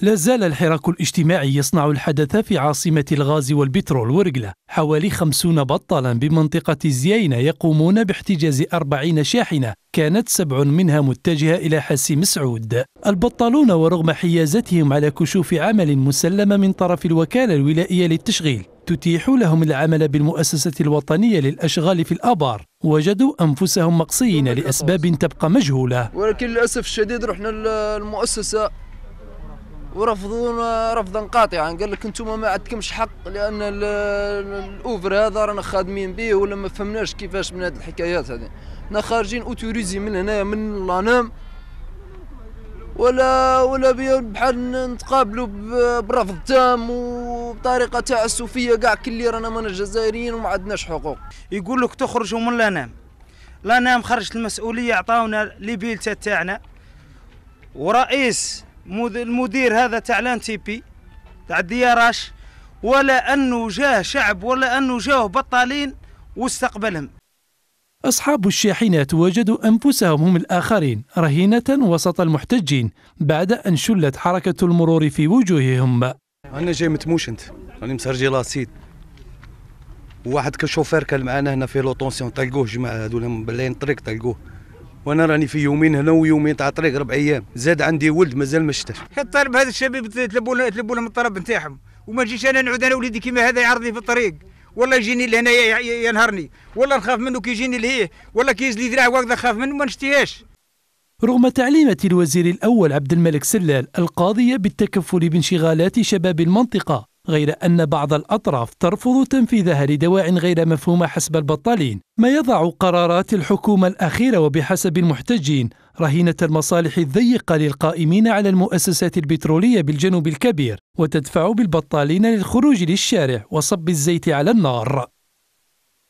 لا زال الحراك الاجتماعي يصنع الحدث في عاصمة الغاز والبترول ورقلة حوالي خمسون بطلا بمنطقة زيينة يقومون باحتجاز أربعين شاحنة كانت سبع منها متجهة إلى حسي مسعود البطالون ورغم حيازتهم على كشوف عمل مسلم من طرف الوكالة الولائية للتشغيل تتيح لهم العمل بالمؤسسة الوطنية للأشغال في الآبار وجدوا أنفسهم مقصيين لأسباب تبقى مجهولة ولكن للأسف الشديد رحنا المؤسسة ورفضونا آه، رفضا قاطعا قال لك انتم ما عندكمش حق لان الاوفر هذا رانا خادمين به ولا ما فهمناش كيفاش من هذه الحكايات هذه احنا خارجين اوتوريزي من هنايا من لانام ولا ولا بحال نتقابلوا برفض تام وبطريقه تعسفيه كاع اللي رانا مانا جزائريين وما عندناش حقوق يقول لك تخرجوا من لانام لانام خرجت المسؤوليه عطاونا لي بيلتا تاعنا ورئيس المدير هذا تاع تي بي تاع الدياراش ولا أنه جاه شعب ولا أنه جاه بطالين واستقبلهم أصحاب الشاحنات وجدوا أنفسهم هم الآخرين رهينة وسط المحتجين بعد أن شلت حركة المرور في وجوههم أنا جاي متموش أنت أنا مسرجي لاسيد وواحد كشوفير كان معنا هنا في لوطونسيون تلقوه جماعة هذول مبلين الطريق تلقوه وانا راني في يومين هنا ويومين تاع طريق ربع ايام زاد عندي ولد مازال ما شتاش طالب هذا الشباب تلبوا تلبوا لهم الطلب نتاعهم وما نجيش انا نعود انا وليدي كيما هذا يعرضني في الطريق والله يجيني لهنا ينهرني والله نخاف منه كي يجيني لهيه ولا كي يزلي ذراعه وهكذا نخاف منه ما نشتيهاش رغم تعليمات الوزير الأول عبد الملك سلال القاضية بالتكفل بانشغالات شباب المنطقة غير أن بعض الأطراف ترفض تنفيذها لدواع غير مفهومة حسب البطالين ما يضع قرارات الحكومة الأخيرة وبحسب المحتجين رهينة المصالح الضيقة للقائمين على المؤسسات البترولية بالجنوب الكبير وتدفع بالبطالين للخروج للشارع وصب الزيت على النار